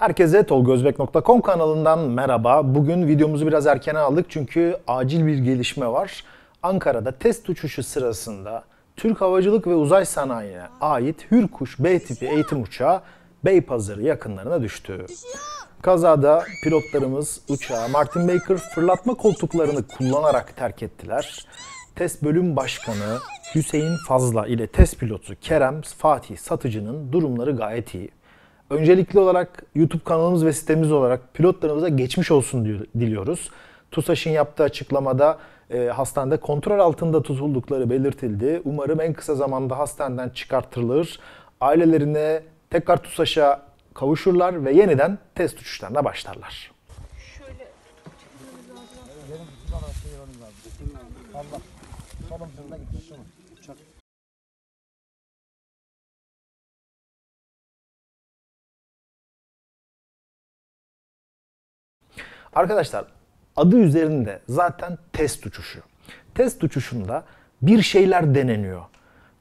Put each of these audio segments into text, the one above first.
Herkese tolgozbek.com kanalından merhaba. Bugün videomuzu biraz erkene aldık çünkü acil bir gelişme var. Ankara'da test uçuşu sırasında Türk Havacılık ve Uzay Sanayi'ne ait Hürkuş B tipi eğitim uçağı Beypazarı yakınlarına düştü. Kazada pilotlarımız uçağı Martin Baker fırlatma koltuklarını kullanarak terk ettiler. Test bölüm başkanı Hüseyin Fazla ile test pilotu Kerem Fatih Satıcı'nın durumları gayet iyi. Öncelikli olarak YouTube kanalımız ve sitemiz olarak pilotlarımıza geçmiş olsun diliyoruz. TUSAŞ'ın yaptığı açıklamada e, hastanede kontrol altında tutuldukları belirtildi. Umarım en kısa zamanda hastaneden çıkartılır. Ailelerine tekrar TUSAŞ'a kavuşurlar ve yeniden test uçuşlarına başlarlar. Şöyle... Allah. Solum sırrına gitmiş. Arkadaşlar adı üzerinde zaten test uçuşu. Test uçuşunda bir şeyler deneniyor.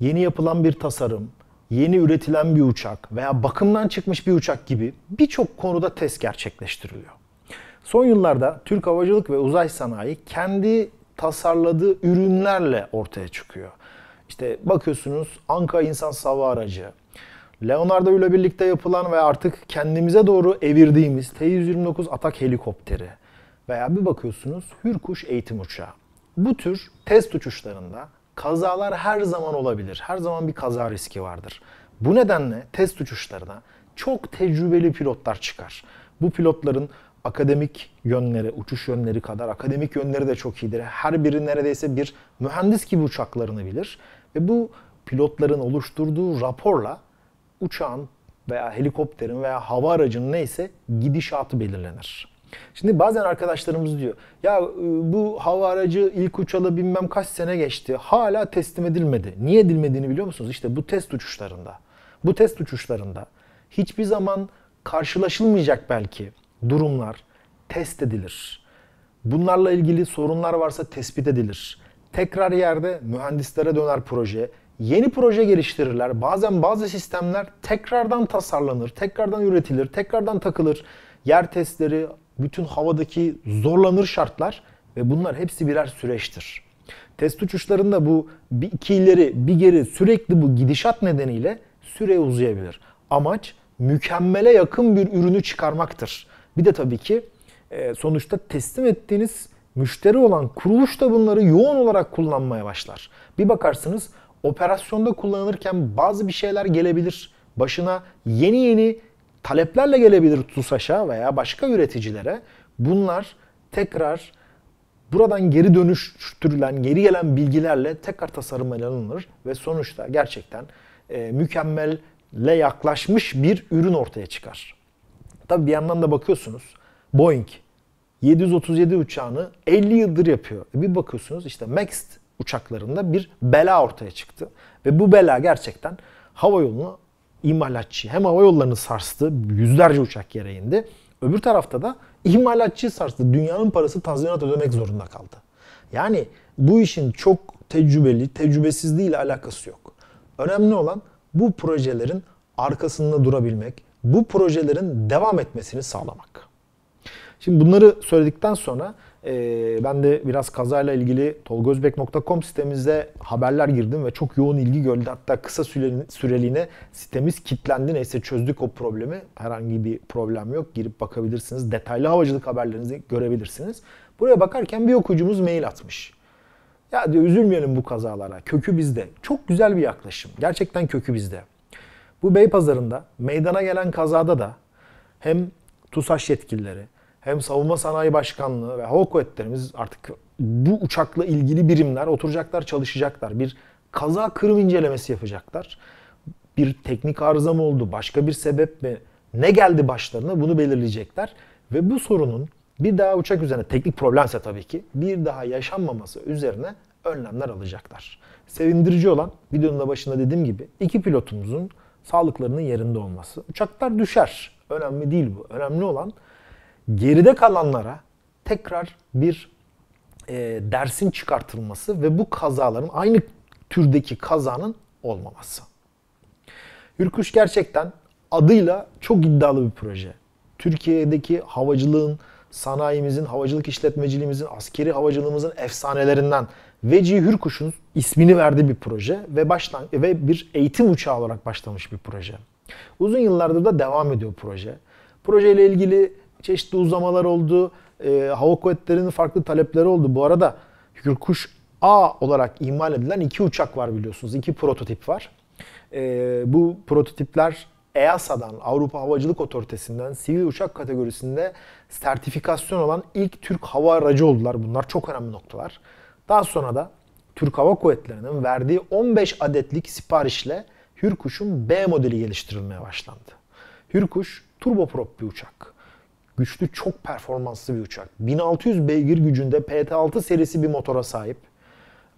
Yeni yapılan bir tasarım, yeni üretilen bir uçak veya bakımdan çıkmış bir uçak gibi birçok konuda test gerçekleştiriliyor. Son yıllarda Türk Havacılık ve Uzay Sanayi kendi tasarladığı ürünlerle ortaya çıkıyor. İşte bakıyorsunuz Anka insansız hava aracı, Leonardo ile birlikte yapılan ve artık kendimize doğru evirdiğimiz T-129 atak helikopteri veya bir bakıyorsunuz Hürkuş eğitim uçağı. Bu tür test uçuşlarında kazalar her zaman olabilir. Her zaman bir kaza riski vardır. Bu nedenle test uçuşlarına çok tecrübeli pilotlar çıkar. Bu pilotların akademik yönleri, uçuş yönleri kadar akademik yönleri de çok iyidir. Her biri neredeyse bir mühendis gibi uçaklarını bilir ve bu pilotların oluşturduğu raporla uçağın veya helikopterin veya hava aracının neyse gidişatı belirlenir. Şimdi bazen arkadaşlarımız diyor ya e, bu hava aracı ilk uçalı bilmem kaç sene geçti hala teslim edilmedi. Niye edilmediğini biliyor musunuz? İşte bu test uçuşlarında. Bu test uçuşlarında hiçbir zaman karşılaşılmayacak belki durumlar test edilir. Bunlarla ilgili sorunlar varsa tespit edilir. Tekrar yerde mühendislere döner proje, yeni proje geliştirirler. Bazen bazı sistemler tekrardan tasarlanır, tekrardan üretilir, tekrardan takılır. Yer testleri, bütün havadaki zorlanır şartlar ve bunlar hepsi birer süreçtir. Test uçuşlarında bu bir iki ileri bir geri sürekli bu gidişat nedeniyle süre uzayabilir. Amaç mükemmele yakın bir ürünü çıkarmaktır. Bir de tabii ki e, sonuçta teslim ettiğiniz müşteri olan kuruluş da bunları yoğun olarak kullanmaya başlar. Bir bakarsınız operasyonda kullanılırken bazı bir şeyler gelebilir. Başına yeni yeni taleplerle gelebilir TUSAŞ'a veya başka üreticilere. Bunlar tekrar buradan geri dönüştürülen, geri gelen bilgilerle tekrar tasarım ele alınır ve sonuçta gerçekten e, mükemmelle yaklaşmış bir ürün ortaya çıkar. Tabi bir yandan da bakıyorsunuz Boeing 737 uçağını 50 yıldır yapıyor. Bir bakıyorsunuz işte Max uçaklarında bir bela ortaya çıktı. Ve bu bela gerçekten hava yolunu imalatçı hem hava yollarını sarstı yüzlerce uçak yere indi. Öbür tarafta da imalatçı sarstı. Dünyanın parası tazminat ödemek zorunda kaldı. Yani bu işin çok tecrübeli, tecrübesizliği ile alakası yok. Önemli olan bu projelerin arkasında durabilmek, bu projelerin devam etmesini sağlamak. Şimdi bunları söyledikten sonra ee, ben de biraz kazayla ilgili tolgozbek.com sitemize haberler girdim ve çok yoğun ilgi gördü. Hatta kısa süreliğine sitemiz kilitlendi. Neyse çözdük o problemi. Herhangi bir problem yok. Girip bakabilirsiniz. Detaylı havacılık haberlerinizi görebilirsiniz. Buraya bakarken bir okuyucumuz mail atmış. Ya diyor üzülmeyelim bu kazalara. Kökü bizde. Çok güzel bir yaklaşım. Gerçekten kökü bizde. Bu Beypazarı'nda meydana gelen kazada da hem TUSAŞ yetkilileri hem Savunma Sanayi Başkanlığı ve Hava Kuvvetlerimiz artık bu uçakla ilgili birimler oturacaklar, çalışacaklar. Bir kaza kırım incelemesi yapacaklar. Bir teknik arıza mı oldu, başka bir sebep mi, ne geldi başlarına bunu belirleyecekler. Ve bu sorunun bir daha uçak üzerine, teknik problemse tabii ki, bir daha yaşanmaması üzerine önlemler alacaklar. Sevindirici olan videonun da başında dediğim gibi iki pilotumuzun sağlıklarının yerinde olması. Uçaklar düşer. Önemli değil bu. Önemli olan geride kalanlara tekrar bir e, dersin çıkartılması ve bu kazaların aynı türdeki kazanın olmaması. Hürkuş gerçekten adıyla çok iddialı bir proje. Türkiye'deki havacılığın, sanayimizin, havacılık işletmeciliğimizin, askeri havacılığımızın efsanelerinden Veci Hürkuş'un ismini verdiği bir proje ve baştan ve bir eğitim uçağı olarak başlamış bir proje. Uzun yıllardır da devam ediyor proje. Projeyle ilgili çeşitli uzamalar oldu. E, hava kuvvetlerinin farklı talepleri oldu. Bu arada Hürkuş A olarak imal edilen iki uçak var biliyorsunuz. İki prototip var. E, bu prototipler EASA'dan, Avrupa Havacılık Otoritesi'nden sivil uçak kategorisinde sertifikasyon olan ilk Türk hava aracı oldular. Bunlar çok önemli noktalar. Daha sonra da Türk Hava Kuvvetleri'nin verdiği 15 adetlik siparişle Hürkuş'un B modeli geliştirilmeye başlandı. Hürkuş turboprop bir uçak güçlü, çok performanslı bir uçak. 1600 beygir gücünde PT-6 serisi bir motora sahip.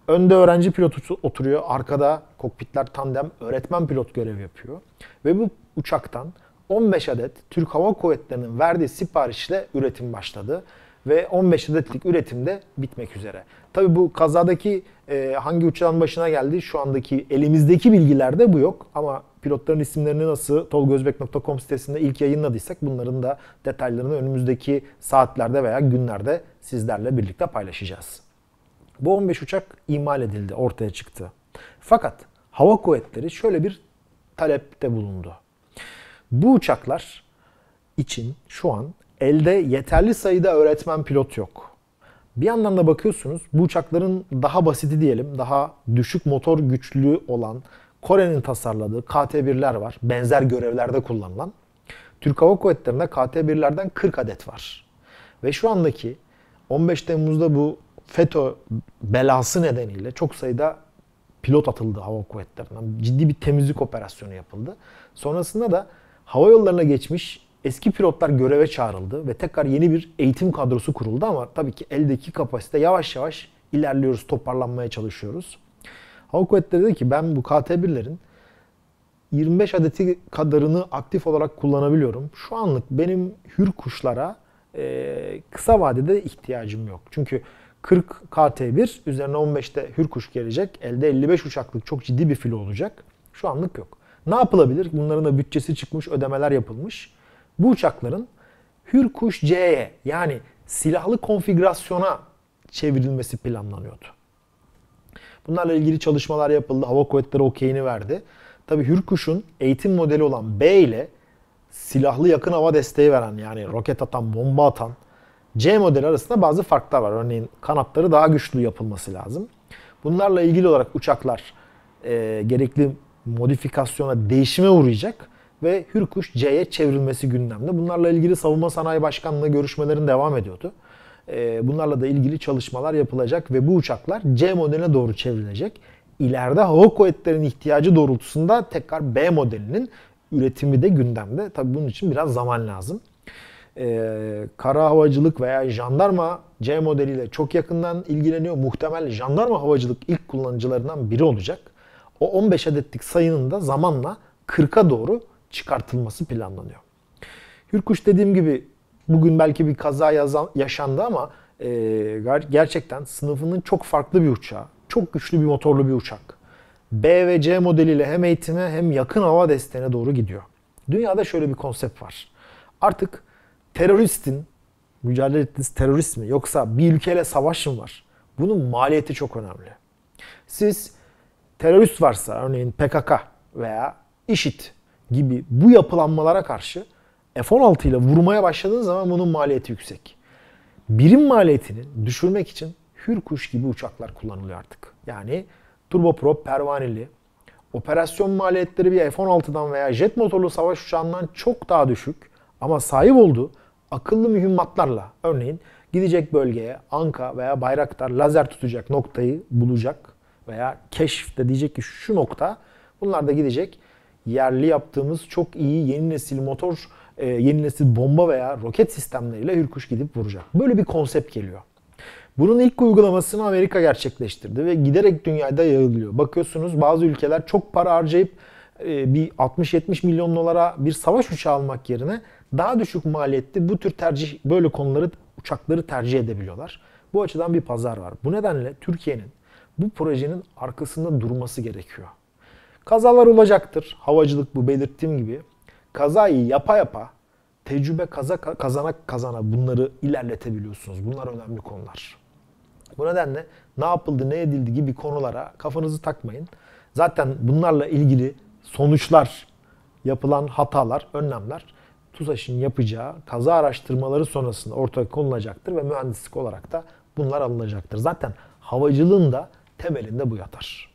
Önde öğrenci pilot oturuyor, arkada kokpitler tandem, öğretmen pilot görev yapıyor. Ve bu uçaktan 15 adet Türk Hava Kuvvetleri'nin verdiği siparişle üretim başladı. Ve 15 adetlik üretim de bitmek üzere. Tabii bu kazadaki e, hangi uçağın başına geldi şu andaki elimizdeki bilgilerde bu yok. Ama pilotların isimlerini nasıl Tolgözbek.com sitesinde ilk yayınladıysak bunların da detaylarını önümüzdeki saatlerde veya günlerde sizlerle birlikte paylaşacağız. Bu 15 uçak imal edildi, ortaya çıktı. Fakat Hava Kuvvetleri şöyle bir talepte bulundu. Bu uçaklar için şu an elde yeterli sayıda öğretmen pilot yok. Bir yandan da bakıyorsunuz bu uçakların daha basiti diyelim, daha düşük motor güçlü olan Kore'nin tasarladığı KT-1'ler var. Benzer görevlerde kullanılan. Türk Hava Kuvvetleri'nde KT-1'lerden 40 adet var. Ve şu andaki 15 Temmuz'da bu FETÖ belası nedeniyle çok sayıda pilot atıldı hava kuvvetlerinden. Ciddi bir temizlik operasyonu yapıldı. Sonrasında da hava yollarına geçmiş eski pilotlar göreve çağrıldı ve tekrar yeni bir eğitim kadrosu kuruldu ama tabii ki eldeki kapasite yavaş yavaş ilerliyoruz, toparlanmaya çalışıyoruz. Hava Kuvvetleri dedi ki ben bu KT-1'lerin 25 adeti kadarını aktif olarak kullanabiliyorum. Şu anlık benim hür kuşlara e, kısa vadede ihtiyacım yok. Çünkü 40 KT-1 üzerine 15'te hür kuş gelecek. Elde 55 uçaklık çok ciddi bir filo olacak. Şu anlık yok. Ne yapılabilir? Bunların da bütçesi çıkmış, ödemeler yapılmış. Bu uçakların hür kuş C'ye yani silahlı konfigürasyona çevrilmesi planlanıyordu. Bunlarla ilgili çalışmalar yapıldı. Hava kuvvetleri okeyini verdi. Tabi Hürkuş'un eğitim modeli olan B ile silahlı yakın hava desteği veren yani roket atan, bomba atan C modeli arasında bazı farklar var. Örneğin kanatları daha güçlü yapılması lazım. Bunlarla ilgili olarak uçaklar e, gerekli modifikasyona, değişime uğrayacak ve Hürkuş C'ye çevrilmesi gündemde. Bunlarla ilgili Savunma Sanayi Başkanlığı görüşmelerin devam ediyordu. Ee, bunlarla da ilgili çalışmalar yapılacak ve bu uçaklar C modeline doğru çevrilecek. İleride hava kuvvetlerinin ihtiyacı doğrultusunda tekrar B modelinin üretimi de gündemde. Tabii bunun için biraz zaman lazım. Ee, kara havacılık veya jandarma C modeliyle çok yakından ilgileniyor. Muhtemel jandarma havacılık ilk kullanıcılarından biri olacak. O 15 adetlik sayının da zamanla 40'a doğru çıkartılması planlanıyor. Hürkuş dediğim gibi Bugün belki bir kaza yazan, yaşandı ama e, gerçekten sınıfının çok farklı bir uçağı. Çok güçlü bir motorlu bir uçak. B ve C modeliyle hem eğitime hem yakın hava desteğine doğru gidiyor. Dünyada şöyle bir konsept var. Artık teröristin, mücadele ettiğiniz terörist mi yoksa bir ülkeyle savaş var? Bunun maliyeti çok önemli. Siz terörist varsa örneğin PKK veya IŞİD gibi bu yapılanmalara karşı F-16 ile vurmaya başladığın zaman bunun maliyeti yüksek. Birim maliyetini düşürmek için hür kuş gibi uçaklar kullanılıyor artık. Yani turboprop pervaneli, operasyon maliyetleri bir F-16'dan veya jet motorlu savaş uçağından çok daha düşük ama sahip olduğu akıllı mühimmatlarla örneğin gidecek bölgeye Anka veya Bayraktar lazer tutacak noktayı bulacak veya keşfte diyecek ki şu nokta bunlar da gidecek yerli yaptığımız çok iyi yeni nesil motor e, yeni nesil bomba veya roket sistemleriyle Hürkuş gidip vuracak. Böyle bir konsept geliyor. Bunun ilk uygulamasını Amerika gerçekleştirdi ve giderek dünyada yayılıyor. Bakıyorsunuz bazı ülkeler çok para harcayıp e, bir 60-70 milyon dolara bir savaş uçağı almak yerine daha düşük maliyetli bu tür tercih böyle konuları uçakları tercih edebiliyorlar. Bu açıdan bir pazar var. Bu nedenle Türkiye'nin bu projenin arkasında durması gerekiyor. Kazalar olacaktır. Havacılık bu belirttiğim gibi Kazayı yapa yapa tecrübe kaza, kazana kazana bunları ilerletebiliyorsunuz. Bunlar önemli konular. Bu nedenle ne yapıldı ne edildi gibi konulara kafanızı takmayın. Zaten bunlarla ilgili sonuçlar, yapılan hatalar, önlemler TUSAŞ'ın yapacağı kaza araştırmaları sonrasında ortaya konulacaktır ve mühendislik olarak da bunlar alınacaktır. Zaten havacılığın da temelinde bu yatar.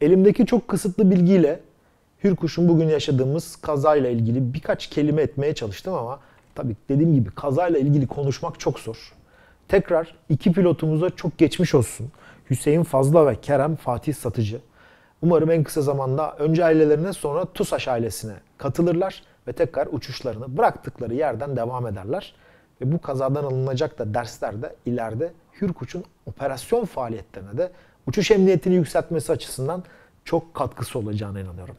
Elimdeki çok kısıtlı bilgiyle Hürkuş'un bugün yaşadığımız kazayla ilgili birkaç kelime etmeye çalıştım ama tabii dediğim gibi kazayla ilgili konuşmak çok zor. Tekrar iki pilotumuza çok geçmiş olsun. Hüseyin Fazla ve Kerem Fatih Satıcı. Umarım en kısa zamanda önce ailelerine sonra TUSAŞ ailesine katılırlar ve tekrar uçuşlarını bıraktıkları yerden devam ederler. Ve bu kazadan alınacak da dersler de ileride Hürkuç'un operasyon faaliyetlerine de uçuş emniyetini yükseltmesi açısından çok katkısı olacağına inanıyorum.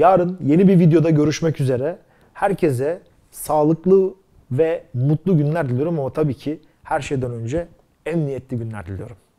Yarın yeni bir videoda görüşmek üzere. Herkese sağlıklı ve mutlu günler diliyorum ama tabii ki her şeyden önce emniyetli günler diliyorum.